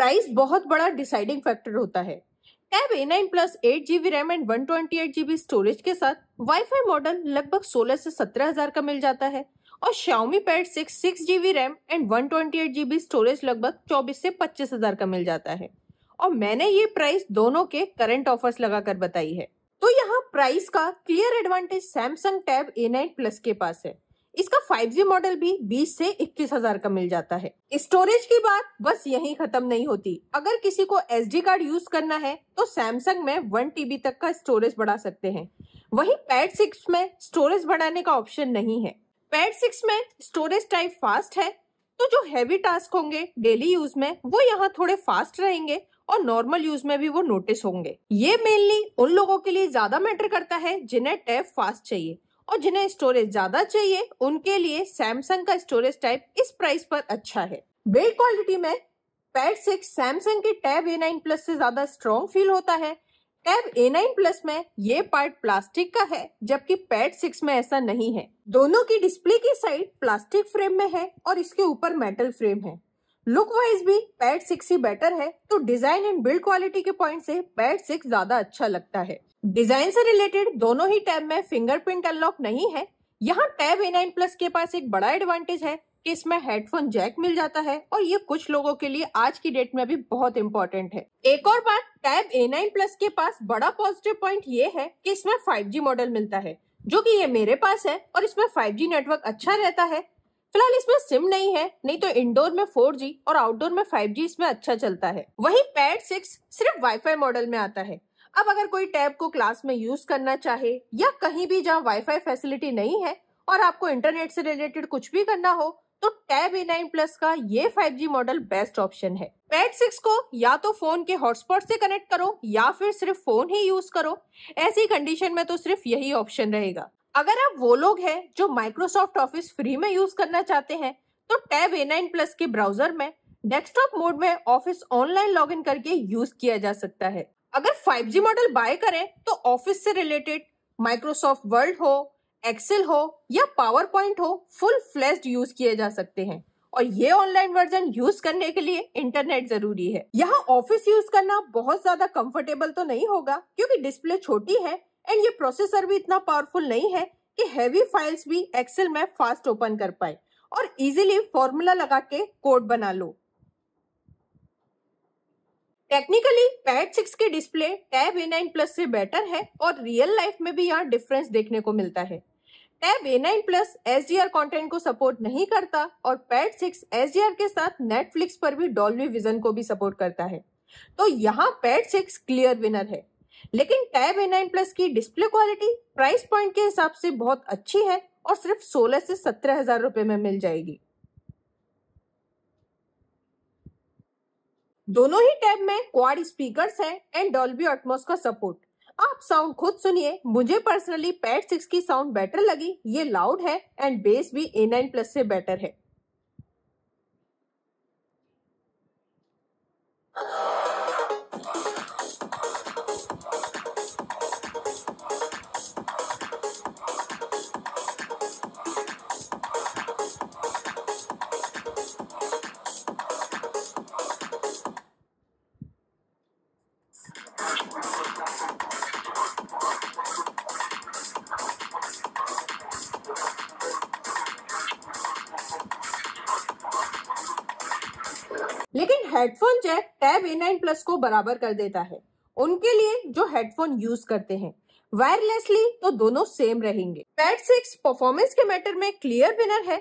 price बहुत बड़ा deciding factor होता है tab A nine plus eight GB RAM and one twenty eight GB storage के साथ वाईफाई मॉडल लगभग सोलह से सत्रह हजार का मिल जाता है और Xiaomi pad six six GB RAM and one twenty eight GB storage लगभग चौबीस से पच्चीस हजार का मिल जाता है और मैंने ये प्राइस दोनों के करंट ऑफर्स लगाकर बताई है तो यहाँ प्राइस का clear advantage Samsung tab A nine plus के पास है इसका 5G मॉडल भी 20 से इक्कीस हजार का मिल जाता है स्टोरेज की बात बस यही खत्म नहीं होती अगर किसी को एस कार्ड यूज करना है तो सैमसंग में वन टीबी तक का स्टोरेज बढ़ा सकते हैं वही पैड सिक्स में स्टोरेज बढ़ाने का ऑप्शन नहीं है पैड सिक्स में स्टोरेज टाइप फास्ट है तो जो हैवी टास्क होंगे डेली यूज में वो यहाँ थोड़े फास्ट रहेंगे और नॉर्मल यूज में भी वो नोटिस होंगे ये मेनली उन लोगों के लिए ज्यादा मैटर करता है जिन्हें टैब फास्ट चाहिए और जिन्हें स्टोरेज ज्यादा चाहिए उनके लिए सैमसंग का स्टोरेज टाइप इस प्राइस पर अच्छा है बिल्ड क्वालिटी में पैड सिक्स सैमसंग के टैब ए नाइन प्लस से ज्यादा स्ट्रॉन्ग फील होता है टैब ए नाइन प्लस में ये पार्ट प्लास्टिक का है जबकि पैड सिक्स में ऐसा नहीं है दोनों की डिस्प्ले की साइड प्लास्टिक फ्रेम में है और इसके ऊपर मेटल फ्रेम है लुक वाइज भी पैड सिक्स ही बेटर है तो डिजाइन एंड बिल्ड क्वालिटी के पॉइंट से पैड सिक्स ज्यादा अच्छा लगता है डिजाइन से रिलेटेड दोनों ही टैब में फिंगरप्रिंट अनलॉक नहीं है यहाँ टैब ए नाइन प्लस के पास एक बड़ा एडवांटेज है कि इसमें हेडफोन जैक मिल जाता है और ये कुछ लोगों के लिए आज की डेट में भी बहुत इंपॉर्टेंट है एक और बात टैब ए नाइन प्लस के पास बड़ा पॉजिटिव पॉइंट ये है कि इसमें 5G मॉडल मिलता है जो कि ये मेरे पास है और इसमें 5G नेटवर्क अच्छा रहता है फिलहाल इसमें सिम नहीं है नहीं तो इंडोर में 4G और आउटडोर में 5G इसमें अच्छा चलता है वही पैड सिक्स सिर्फ वाईफाई मॉडल में आता है अब अगर कोई टैब को क्लास में यूज करना चाहे या कहीं भी जहाँ वाईफाई फैसिलिटी नहीं है और आपको इंटरनेट से रिलेटेड कुछ भी करना हो तो टैब ए नाइन प्लस का ये 5G मॉडल बेस्ट ऑप्शन है पैड सिक्स को या तो फोन के हॉटस्पॉट से कनेक्ट करो या फिर सिर्फ फोन ही यूज करो ऐसी कंडीशन में तो सिर्फ यही ऑप्शन रहेगा अगर आप वो लोग हैं जो माइक्रोसॉफ्ट ऑफिस फ्री में यूज करना चाहते हैं तो टैब ए नाइन प्लस के ब्राउजर में डेस्कटॉप मोड में ऑफिस ऑनलाइन लॉग इन करके यूज किया जा सकता है अगर 5G मॉडल बाय करें तो ऑफिस से रिलेटेड माइक्रोसॉफ्ट वर्ड हो एक्सेल हो या पावर पॉइंट हो फुल फ्लैश्ड यूज किए जा सकते हैं और ये ऑनलाइन वर्जन यूज करने के लिए इंटरनेट जरूरी है यहाँ ऑफिस यूज करना बहुत ज्यादा कंफर्टेबल तो नहीं होगा क्योंकि डिस्प्ले छोटी है एंड ये प्रोसेसर भी इतना पावरफुल नहीं है कि हैवी फाइल्स भी एक्सेल में फास्ट ओपन कर पाए और इजीली फॉर्मूला लगा के कोड बना लो टेक्निकली पैड सिक्स के display tab A nine plus से बेटर है और रियल लाइफ में भी यहाँ डिफरेंस देखने को मिलता है tab A nine plus S D R content को सपोर्ट नहीं करता और pad six S D R के साथ नेटफ्लिक्स पर भी डॉल्वी विजन को भी सपोर्ट करता है तो यहाँ पैड सिक्स क्लियर विनर है लेकिन टैब ए नाइन प्लस की डिस्प्ले क्वालिटी प्राइस पॉइंट के हिसाब से बहुत अच्छी है और सिर्फ सोलह से सत्रह हजार रुपए में मिल जाएगी दोनों ही टैब में क्वाड स्पीकर्स हैं एंड डॉल्बी ऑटमोस का सपोर्ट आप साउंड खुद सुनिए मुझे पर्सनली पैड सिक्स की साउंड बेटर लगी ये लाउड है एंड बेस भी ए नाइन प्लस से बेटर है headphone jack tab A nine plus को बराबर कर देता है उनके लिए जो हेडफोन यूज करते हैं वायरलेसली तो दोनों सेम रहेंगे पैड सिक्स परफॉर्मेंस के मैटर में क्लियर विनर है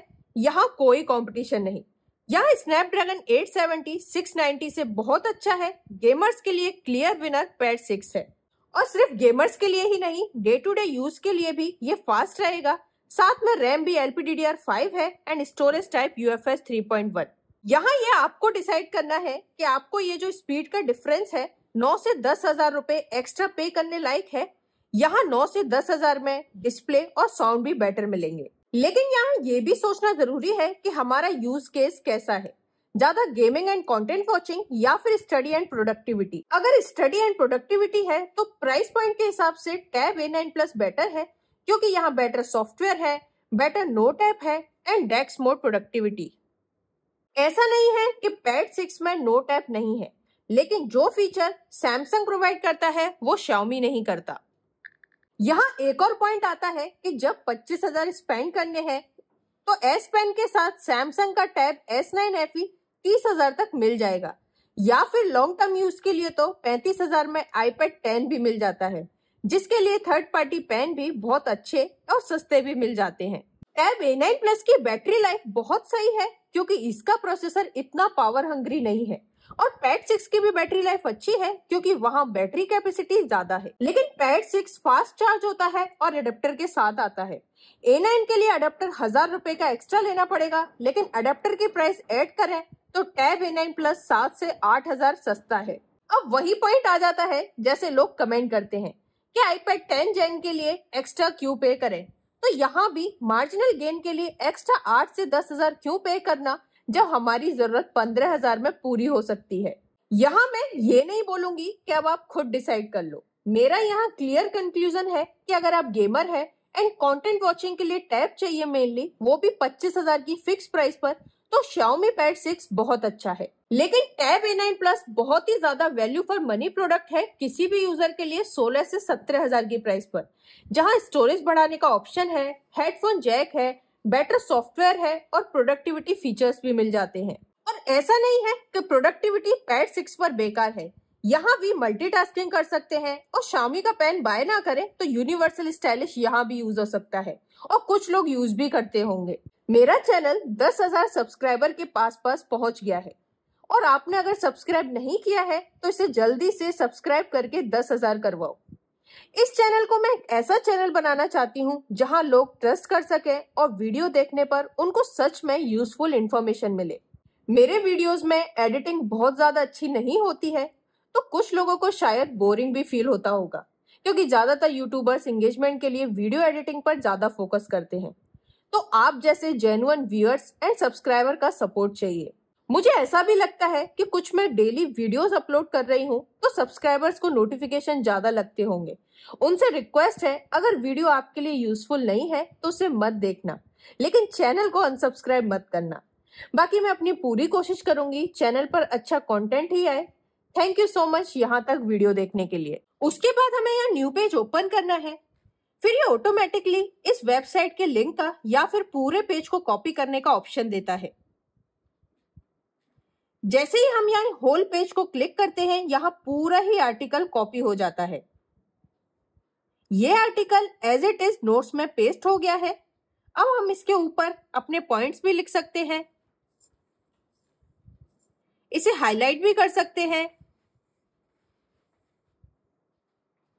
यहाँ कोई कॉम्पिटिशन नहीं यह स्नैपड्रैगन 870 690 से बहुत अच्छा है गेमर्स के लिए क्लियर विनर पैड सिक्स है और सिर्फ गेमर्स के लिए ही नहीं डे टू डे यूज के लिए भी ये फास्ट रहेगा साथ में रैम भी LPDDR5 है एंड स्टोरेज टाइप UFS 3.1 यहाँ ये आपको डिसाइड करना है कि आपको ये जो स्पीड का डिफरेंस है नौ से दस हजार रुपए एक्स्ट्रा पे करने लायक है यहाँ नौ से दस हजार में डिस्प्ले और साउंड भी बेटर मिलेंगे लेकिन यहाँ ये भी सोचना जरूरी है कि हमारा यूज केस कैसा है ज्यादा गेमिंग एंड कंटेंट वॉचिंग या फिर स्टडी एंड प्रोडक्टिविटी अगर स्टडी एंड प्रोडक्टिविटी है तो प्राइस पॉइंट के हिसाब से tab A nine plus better है क्योंकि यहाँ बेटर सॉफ्टवेयर है बेटर नोट ऐप है एंड डेस्क मोड प्रोडक्टिविटी ऐसा नहीं है कि पैड सिक्स में नो टैप नहीं है लेकिन जो फीचर सैमसंग प्रोवाइड करता है वो शाओमी नहीं करता यहाँ एक और पॉइंट आता है कि जब पच्चीस हजार स्पेंड करने हैं तो एस पेन के साथ सैमसंग का टैब एस नाइन एफ तीस हजार तक मिल जाएगा या फिर लॉन्ग टर्म यूज के लिए तो पैंतीस हजार में आईपेड टेन भी मिल जाता है जिसके लिए थर्ड पार्टी पेन भी बहुत अच्छे और सस्ते भी मिल जाते हैं टैब ए नाइन प्लस की बैटरी लाइफ बहुत सही है क्योंकि इसका प्रोसेसर इतना पावर हंग्री नहीं है और पैट सिक्स की भी बैटरी लाइफ अच्छी है क्योंकि वहाँ बैटरी कैपेसिटी ज्यादा है लेकिन पैट सिक्स फास्ट चार्ज होता है और अडेप्टर के साथ आता है ए नाइन के लिए अडेप्टर हजार रुपए का एक्स्ट्रा लेना पड़ेगा लेकिन अडेप्टर की प्राइस एड करें तो टैब ए नाइन प्लस सात से आठ हजार सस्ता है अब वही पॉइंट आ जाता है जैसे लोग कमेंट करते हैं क्या आईपैड टेन जेन के लिए एक्स्ट्रा क्यू पे करें तो यहाँ भी मार्जिनल गेन के लिए एक्स्ट्रा आठ से दस हजार क्यों पे करना जब हमारी जरूरत पंद्रह हजार में पूरी हो सकती है यहाँ मैं ये नहीं बोलूंगी कि अब आप खुद डिसाइड कर लो मेरा यहाँ क्लियर कंक्लूजन है कि अगर आप गेमर है एंड कंटेंट वॉचिंग के लिए टैब चाहिए मेनली वो भी पच्चीस हजार की फिक्स प्राइस पर तो Xiaomi पैड सिक्स बहुत अच्छा है लेकिन टैब ए नाइन प्लस बहुत ही ज्यादा वैल्यू फॉर मनी प्रोडक्ट है किसी भी यूजर के लिए 16 से सत्रह हजार की प्राइस पर जहां स्टोरेज बढ़ाने का ऑप्शन है हेडफोन जैक है बेटर सॉफ्टवेयर है और प्रोडक्टिविटी फीचर्स भी मिल जाते हैं और ऐसा नहीं है कि प्रोडक्टिविटी पैड सिक्स पर बेकार है यहाँ भी मल्टीटास्किंग कर सकते हैं और शामी का पेन बाय ना करें तो यूनिवर्सल स्टाइलिश यहाँ भी यूज हो सकता है और कुछ लोग यूज भी करते होंगे मेरा चैनल दस हजार सब्सक्राइबर के पास पास पहुंच गया है और आपने अगर सब्सक्राइब नहीं किया है तो इसे जल्दी से सब्सक्राइब करके दस हजार करवाओ इस चैनल को मैं ऐसा चैनल बनाना चाहती हूँ जहाँ लोग ट्रस्ट कर सके और वीडियो देखने पर उनको सच में यूजफुल इंफॉर्मेशन मिले मेरे वीडियोस में एडिटिंग बहुत ज्यादा अच्छी नहीं होती है तो कुछ लोगों को शायद बोरिंग भी फील होता होगा क्योंकि ज्यादातर यूट्यूबर्स एंगेजमेंट के लिए वीडियो एडिटिंग पर ज्यादा फोकस करते हैं तो आप जैसे जेन्युन व्यूअर्स एंड सब्सक्राइबर का सपोर्ट चाहिए मुझे ऐसा भी लगता है कि कुछ मैं डेली वीडियोस अपलोड कर रही हूँ तो सब्सक्राइबर्स को नोटिफिकेशन ज्यादा लगते होंगे उनसे रिक्वेस्ट है अगर वीडियो आपके लिए यूजफुल नहीं है तो उसे मत देखना लेकिन चैनल को अनसब्सक्राइब मत करना बाकी मैं अपनी पूरी कोशिश करूंगी चैनल पर अच्छा कॉन्टेंट ही आए थैंक यू सो मच यहाँ तक वीडियो देखने के लिए उसके बाद हमें यहाँ न्यू पेज ओपन करना है फिर ये ऑटोमेटिकली इस वेबसाइट के लिंक का या फिर पूरे पेज को कॉपी करने का ऑप्शन देता है जैसे ही हम यहाँ होल पेज को क्लिक करते हैं यहाँ पूरा ही आर्टिकल कॉपी हो जाता है ये article as it is notes में पेस्ट हो गया है अब हम इसके ऊपर अपने पॉइंट्स भी लिख सकते हैं इसे हाईलाइट भी कर सकते हैं